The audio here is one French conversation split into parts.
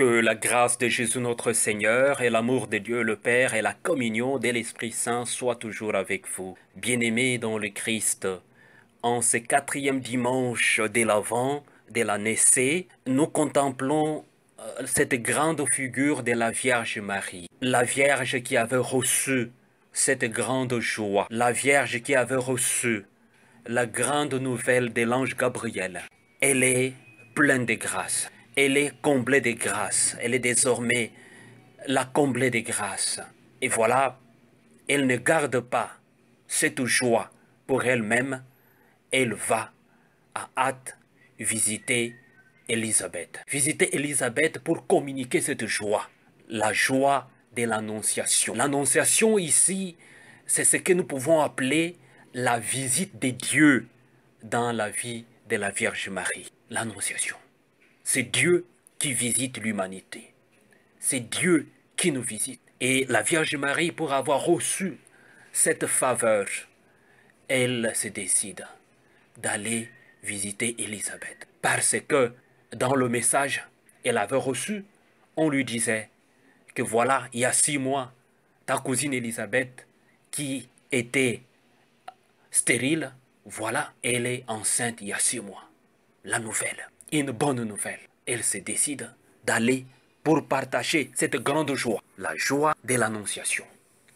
que la grâce de Jésus notre Seigneur et l'amour de Dieu le Père et la communion de l'Esprit Saint soient toujours avec vous. Bien-aimés dans le Christ, en ce quatrième dimanche de l'Avent, de la Naissée, nous contemplons euh, cette grande figure de la Vierge Marie, la Vierge qui avait reçu cette grande joie, la Vierge qui avait reçu la grande nouvelle de l'ange Gabriel. Elle est pleine de grâce elle est comblée de grâce. Elle est désormais la comblée de grâce. Et voilà, elle ne garde pas cette joie pour elle-même. Elle va à hâte visiter Élisabeth. Visiter Élisabeth pour communiquer cette joie. La joie de l'annonciation. L'annonciation ici, c'est ce que nous pouvons appeler la visite des dieux dans la vie de la Vierge Marie. L'annonciation. C'est Dieu qui visite l'humanité. C'est Dieu qui nous visite. Et la Vierge Marie, pour avoir reçu cette faveur, elle se décide d'aller visiter Élisabeth. Parce que dans le message qu'elle avait reçu, on lui disait que voilà, il y a six mois, ta cousine Élisabeth, qui était stérile, voilà, elle est enceinte il y a six mois. La nouvelle une bonne nouvelle. Elle se décide d'aller pour partager cette grande joie, la joie de l'Annonciation,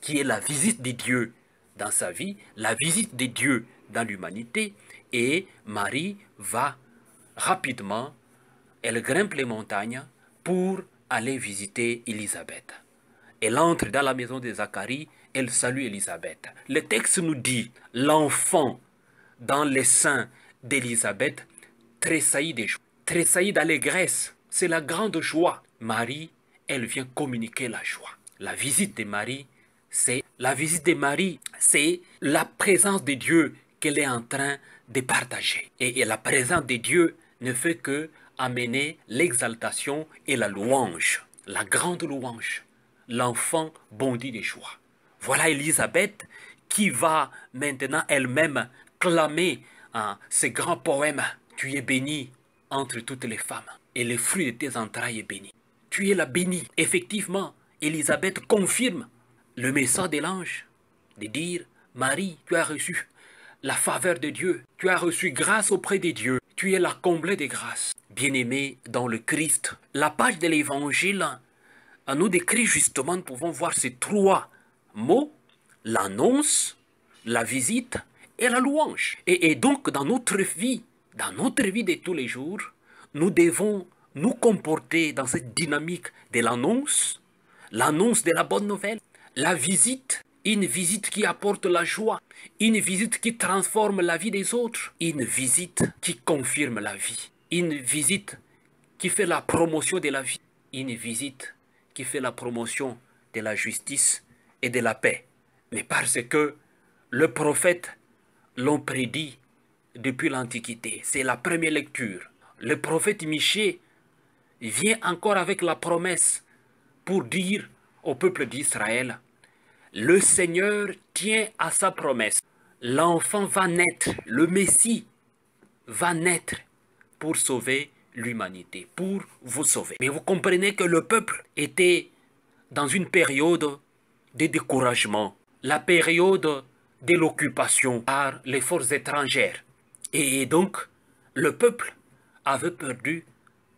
qui est la visite des dieux dans sa vie, la visite des dieux dans l'humanité. Et Marie va rapidement, elle grimpe les montagnes pour aller visiter Élisabeth. Elle entre dans la maison de Zacharie, elle salue Élisabeth. Le texte nous dit, l'enfant dans les seins d'Élisabeth tressaillit des joies tressaillit d'allégresse. C'est la grande joie. Marie, elle vient communiquer la joie. La visite de Marie, c'est la visite de Marie, c'est la présence de Dieu qu'elle est en train de partager. Et, la présence de Dieu ne fait que amener l'exaltation et la louange, la grande louange. L'enfant bondit de joie. Voilà Elisabeth qui va maintenant elle-même clamer hein, ce grand poème. Tu es béni entre toutes les femmes, et le fruit de tes entrailles est béni. Tu es la bénie. Effectivement, Élisabeth confirme le message de l'ange de dire, Marie, tu as reçu la faveur de Dieu, tu as reçu grâce auprès de Dieu, tu es la comblée des grâces. Bien-aimée dans le Christ, la page de l'Évangile à nous décrit justement, nous pouvons voir ces trois mots, l'annonce, la visite et la louange. et donc dans notre vie, dans notre vie de tous les jours, nous devons nous comporter dans cette dynamique de l'annonce, l'annonce de la bonne nouvelle, la visite, une visite qui apporte la joie, une visite qui transforme la vie des autres, une visite qui confirme la vie, une visite qui fait la promotion de la vie, une visite qui fait la promotion de la justice et de la paix. Mais parce que le prophète l'ont prédit depuis l'Antiquité. C'est la première lecture. Le prophète Miché vient encore avec la promesse pour dire au peuple d'Israël, le Seigneur tient à sa promesse. L'enfant va naître, le Messie va naître pour sauver l'humanité, pour vous sauver. Mais vous comprenez que le peuple était dans une période de découragement, la période de l'occupation par les forces étrangères. Et donc, le peuple avait perdu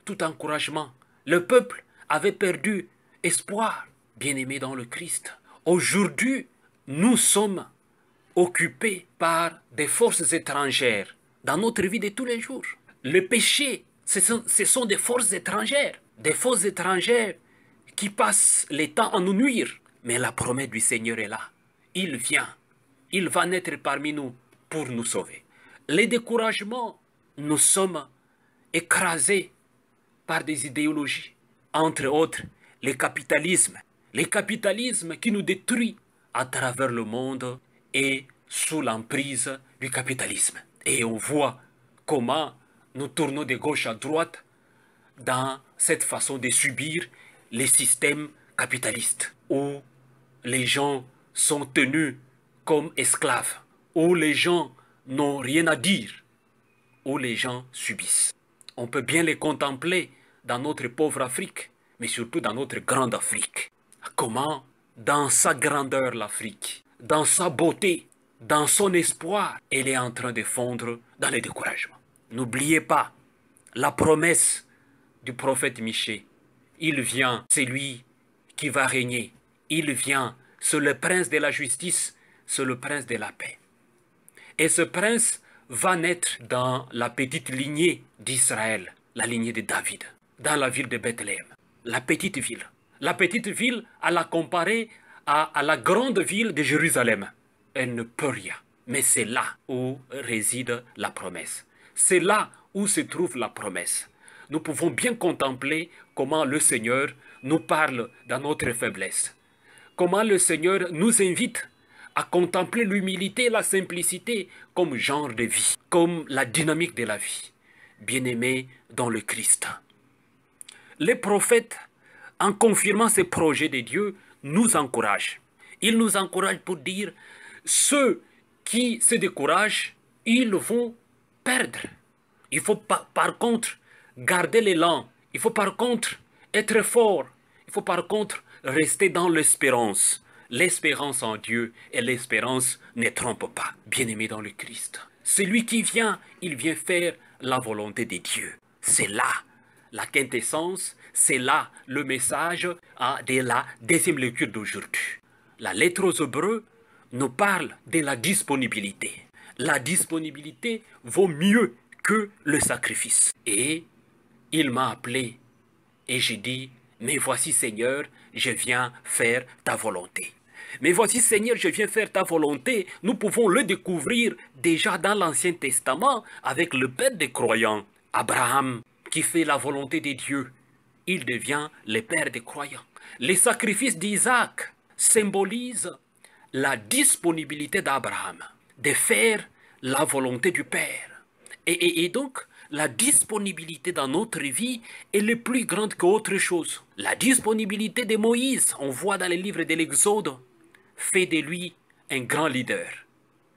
tout encouragement. Le peuple avait perdu espoir, bien-aimé dans le Christ. Aujourd'hui, nous sommes occupés par des forces étrangères dans notre vie de tous les jours. Le péché, ce sont, ce sont des forces étrangères, des forces étrangères qui passent les temps à nous nuire. Mais la promesse du Seigneur est là. Il vient, il va naître parmi nous pour nous sauver les découragements, nous sommes écrasés par des idéologies, entre autres le capitalisme. Le capitalisme qui nous détruit à travers le monde et sous l'emprise du capitalisme. Et on voit comment nous tournons de gauche à droite dans cette façon de subir les systèmes capitalistes, où les gens sont tenus comme esclaves, où les gens n'ont rien à dire, où les gens subissent. On peut bien les contempler dans notre pauvre Afrique, mais surtout dans notre grande Afrique. Comment, dans sa grandeur l'Afrique, dans sa beauté, dans son espoir, elle est en train de fondre dans le découragement. N'oubliez pas la promesse du prophète Miché. Il vient, c'est lui qui va régner. Il vient, c'est le prince de la justice, c'est le prince de la paix. Et ce prince va naître dans la petite lignée d'Israël, la lignée de David, dans la ville de Bethléem. La petite ville. La petite ville, à la comparer à, à la grande ville de Jérusalem. Elle ne peut rien. Mais c'est là où réside la promesse. C'est là où se trouve la promesse. Nous pouvons bien contempler comment le Seigneur nous parle dans notre faiblesse. Comment le Seigneur nous invite à contempler l'humilité et la simplicité comme genre de vie, comme la dynamique de la vie, bien aimée dans le Christ. Les prophètes, en confirmant ces projets de Dieu, nous encouragent. Ils nous encouragent pour dire, ceux qui se découragent, ils vont perdre. Il faut par contre garder l'élan. Il faut par contre être fort. Il faut par contre rester dans l'espérance l'espérance en Dieu et l'espérance ne trompe pas, bien-aimé dans le Christ. Celui qui vient, il vient faire la volonté de Dieu. C'est là la quintessence, c'est là le message ah, de la deuxième lecture d'aujourd'hui. La lettre aux Hébreux nous parle de la disponibilité. La disponibilité vaut mieux que le sacrifice. Et il m'a appelé et j'ai dit, mais voici Seigneur, je viens faire ta volonté. Mais voici Seigneur, je viens faire ta volonté. Nous pouvons le découvrir déjà dans l'Ancien Testament avec le Père des croyants, Abraham, qui fait la volonté des dieux Il devient le Père des croyants. Les sacrifices d'Isaac symbolisent la disponibilité d'Abraham de faire la volonté du Père. Et, donc, la disponibilité dans notre vie est est plus grande qu'autre chose. La disponibilité de Moïse, on voit dans les livres de l'Exode, fait de lui un grand leader.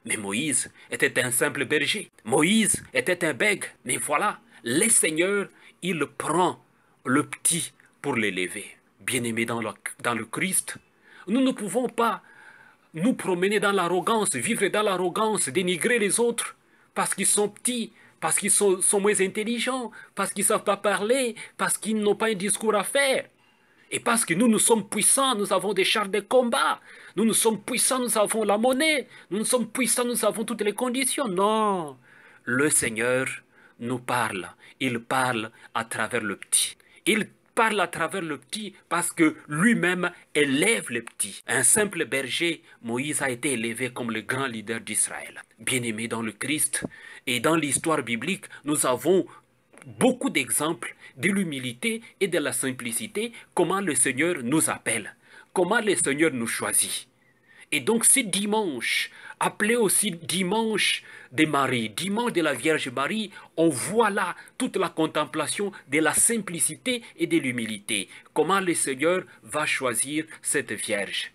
Mais Moïse était un simple berger. Moïse était un bègue. Mais voilà, le Seigneur, il prend le petit pour l'élever. bien aimé dans le, Christ, nous ne pouvons pas nous promener dans l'arrogance, vivre dans l'arrogance, dénigrer les autres parce qu'ils sont petits, parce qu'ils sont, sont moins intelligents, parce qu'ils ne savent pas parler, parce qu'ils n'ont pas un discours à faire. Et parce que nous, nous sommes puissants, nous avons des chars de combat. Nous, nous sommes puissants, nous avons la monnaie. Nous, nous sommes puissants, nous avons toutes les conditions. Non. Le Seigneur nous parle. Il parle à travers le petit. Il parle à travers le petit parce que lui-même élève le petit. Un simple berger, Moïse a été élevé comme le grand leader d'Israël. Bien-aimé dans le Christ et dans l'histoire biblique, nous avons beaucoup d'exemples de l'humilité et de la simplicité, comment le Seigneur nous appelle, comment le Seigneur nous choisit. Et donc ce dimanche, appelé aussi dimanche de Marie, dimanche de la Vierge Marie, on voit là toute la contemplation de la simplicité et de l'humilité. Comment le Seigneur va choisir cette Vierge.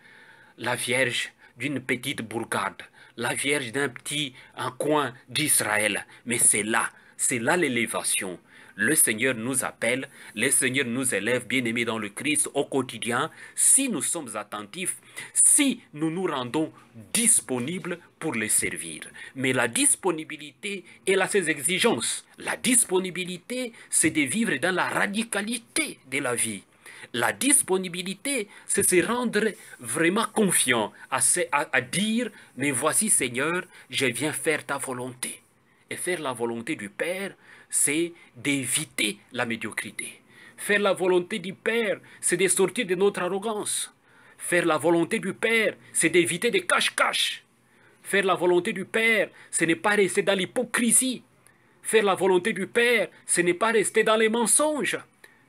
La Vierge d'une petite bourgade, la Vierge d'un petit coin d'Israël, mais c'est là c'est là l'élévation. Le Seigneur nous appelle, le Seigneur nous élève, bien-aimés dans le Christ, au quotidien, si nous sommes attentifs, si nous nous rendons disponibles pour le servir. Mais la disponibilité, elle a ses exigences. La disponibilité, c'est de vivre dans la radicalité de la vie. La disponibilité, c'est se rendre vraiment confiant, à dire, mais voici Seigneur, je viens faire ta volonté. Et faire la volonté du Père, c'est d'éviter la médiocrité. Faire la volonté du Père, c'est de sortir de notre arrogance. Faire la volonté du Père, c'est d'éviter des cache-cache. Faire la volonté du Père, ce n'est pas rester dans l'hypocrisie. Faire la volonté du Père, ce n'est pas rester dans les mensonges.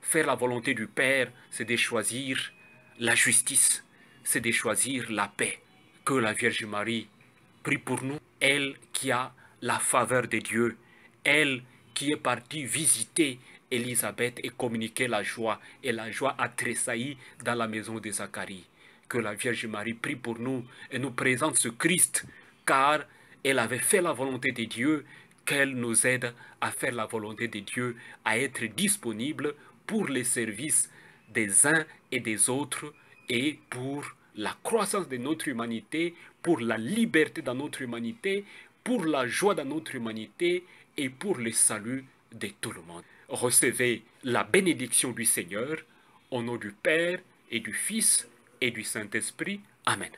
Faire la volonté du Père, c'est de choisir la justice, c'est de choisir la paix. Que la Vierge Marie prie pour nous, elle qui a la faveur de Dieu, elle qui est partie visiter Élisabeth et communiquer la joie. Et la joie a tressailli dans la maison de Zacharie. Que la Vierge Marie prie pour nous et nous présente ce Christ, car elle avait fait la volonté de Dieu, qu'elle nous aide à faire la volonté de Dieu, à être disponible pour les services des uns et des autres et pour la croissance de notre humanité, pour la liberté dans notre humanité, pour la joie de notre humanité et pour le salut de tout le monde. Recevez la bénédiction du Seigneur, au nom du Père et du Fils et du Saint-Esprit. Amen.